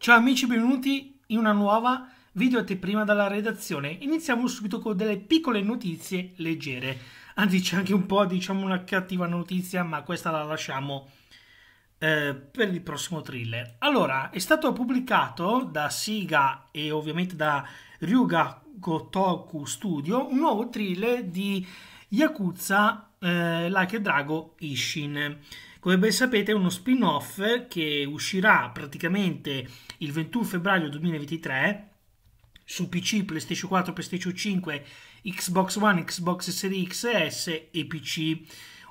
Ciao amici, benvenuti in una nuova video anteprima dalla redazione. Iniziamo subito con delle piccole notizie leggere. Anzi, c'è anche un po', diciamo, una cattiva notizia, ma questa la lasciamo eh, per il prossimo thriller. Allora, è stato pubblicato da Siga e ovviamente da Ryuga Gotoku Studio un nuovo thriller di Yakuza eh, Like a Drago Ishin come ben sapete è uno spin-off che uscirà praticamente il 21 febbraio 2023 su PC, PlayStation 4, PlayStation 5, Xbox One, Xbox Series S e PC.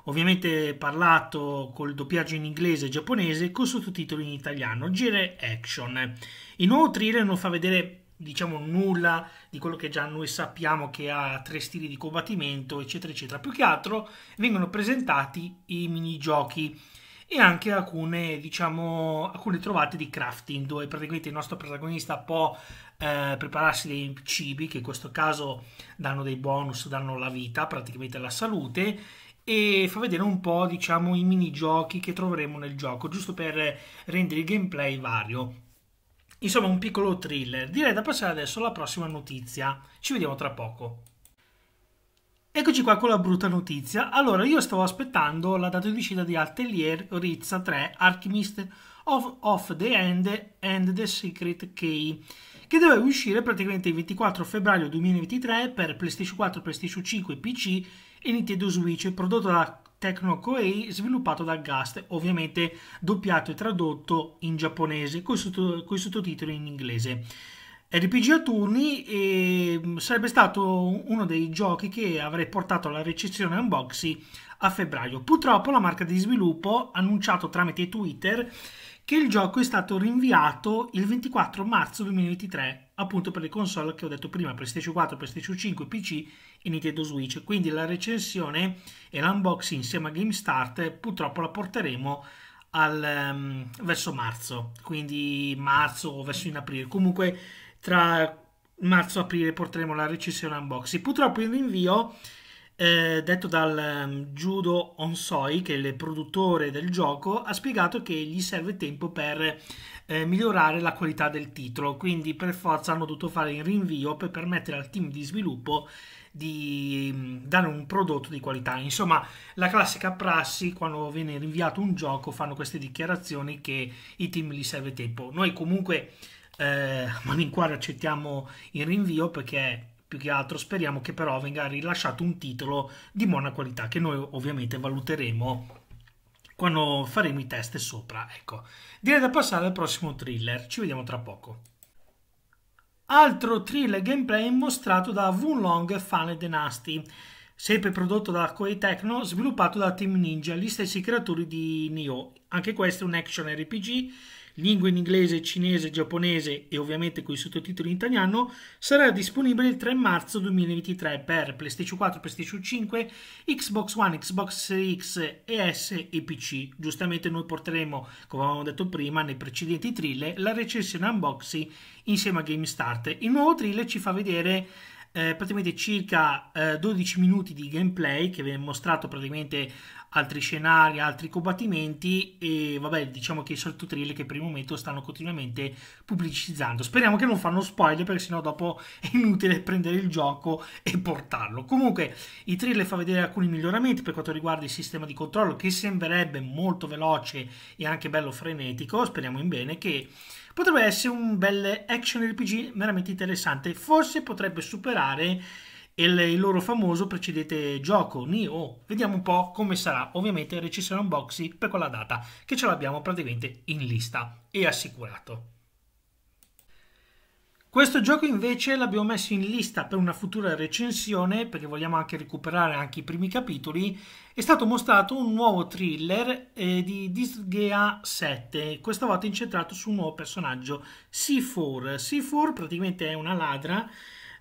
Ovviamente parlato col doppiaggio in inglese e giapponese con sottotitoli in italiano, Gire action. Il nuovo trailer non fa vedere diciamo nulla di quello che già noi sappiamo che ha tre stili di combattimento eccetera eccetera più che altro vengono presentati i minigiochi e anche alcune diciamo alcune trovate di crafting dove praticamente il nostro protagonista può eh, prepararsi dei cibi che in questo caso danno dei bonus danno la vita praticamente la salute e fa vedere un po' diciamo i minigiochi che troveremo nel gioco giusto per rendere il gameplay vario Insomma, un piccolo thriller. Direi da passare adesso alla prossima notizia. Ci vediamo tra poco. Eccoci qua con la brutta notizia. Allora, io stavo aspettando la data di uscita di Atelier Rizza 3 Alchemist of, of, the End and the Secret Key, che doveva uscire praticamente il 24 febbraio 2023 per PlayStation 4, PlayStation 5, PC e Nintendo Switch, prodotto da Techno Koei sviluppato da Gast, ovviamente doppiato e tradotto in giapponese, con i sottotitoli in inglese. RPG a turni e mm, sarebbe stato uno dei giochi che avrei portato alla recensione unboxing a febbraio. Purtroppo la marca di sviluppo ha annunciato tramite Twitter che il gioco è stato rinviato il 24 marzo 2023, appunto per le console che ho detto prima, PlayStation 4, PlayStation 5, PC e Nintendo Switch. Quindi la recensione e l'unboxing insieme a GameStart purtroppo la porteremo al, um, verso marzo, quindi marzo o verso in aprile. Comunque tra marzo e aprile porteremo la recensione unboxing. Purtroppo il rinvio eh, detto dal um, Judo Onsoi, che è il produttore del gioco, ha spiegato che gli serve tempo per eh, migliorare la qualità del titolo, quindi per forza hanno dovuto fare il rinvio per permettere al team di sviluppo di mm, dare un prodotto di qualità. Insomma, la classica prassi, quando viene rinviato un gioco, fanno queste dichiarazioni che i team gli serve tempo. Noi comunque, eh, malincuore, accettiamo il rinvio perché più che altro speriamo che però venga rilasciato un titolo di buona qualità che noi ovviamente valuteremo quando faremo i test sopra. Ecco, direi da passare al prossimo thriller, ci vediamo tra poco. Altro thriller gameplay mostrato da Wulong Fan Nasty sempre prodotto da Koei Tecno, sviluppato da Team Ninja, gli stessi creatori di Nioh. Anche questo è un action RPG, lingua in inglese, cinese, giapponese e ovviamente con i sottotitoli in italiano, sarà disponibile il 3 marzo 2023 per PlayStation 4, PlayStation 5, Xbox One, Xbox Series X e e PC. Giustamente noi porteremo, come avevamo detto prima, nei precedenti thriller, la recensione unboxing insieme a GameStart. Il nuovo thriller ci fa vedere eh, praticamente circa eh, 12 minuti di gameplay che viene mostrato praticamente altri scenari, altri combattimenti e vabbè diciamo che i solito che per il momento stanno continuamente pubblicizzando. Speriamo che non fanno spoiler perché sennò dopo è inutile prendere il gioco e portarlo. Comunque i trailer fa vedere alcuni miglioramenti per quanto riguarda il sistema di controllo che sembrerebbe molto veloce e anche bello frenetico, speriamo in bene che potrebbe essere un bel action RPG veramente interessante, forse potrebbe superare e il loro famoso precedente gioco Nioh. Vediamo un po' come sarà. Ovviamente recensione unboxing per quella data che ce l'abbiamo praticamente in lista e assicurato. Questo gioco invece l'abbiamo messo in lista per una futura recensione perché vogliamo anche recuperare anche i primi capitoli. È stato mostrato un nuovo thriller eh, di Disgaea 7, questa volta incentrato su un nuovo personaggio, C4. C4 praticamente è una ladra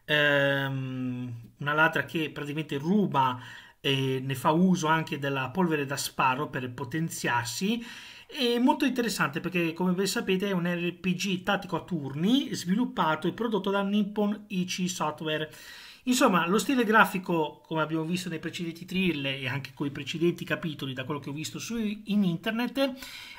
ehm, una ladra che praticamente ruba e ne fa uso anche della polvere da sparo per potenziarsi. È molto interessante perché, come ben sapete, è un RPG tattico a turni sviluppato e prodotto da Nippon Ichi Software Insomma, lo stile grafico, come abbiamo visto nei precedenti thriller e anche con i precedenti capitoli, da quello che ho visto su, in internet,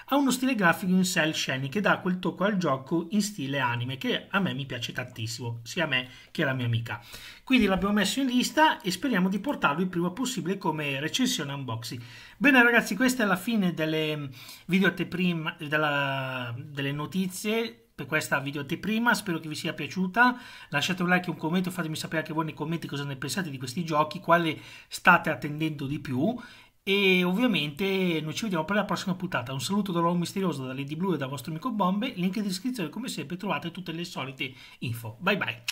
ha uno stile grafico in cell shading che dà quel tocco al gioco in stile anime, che a me mi piace tantissimo, sia a me che alla mia amica. Quindi l'abbiamo messo in lista e speriamo di portarlo il prima possibile come recensione unboxing. Bene ragazzi, questa è la fine delle mm, video anteprime, delle notizie per questa anteprima, spero che vi sia piaciuta, lasciate un like e un commento, fatemi sapere anche voi nei commenti cosa ne pensate di questi giochi, quale state attendendo di più e ovviamente noi ci vediamo per la prossima puntata. Un saluto dall'uomo misterioso, da Lady Blue e dal vostro amico Bombe, link in descrizione come sempre trovate tutte le solite info. Bye bye!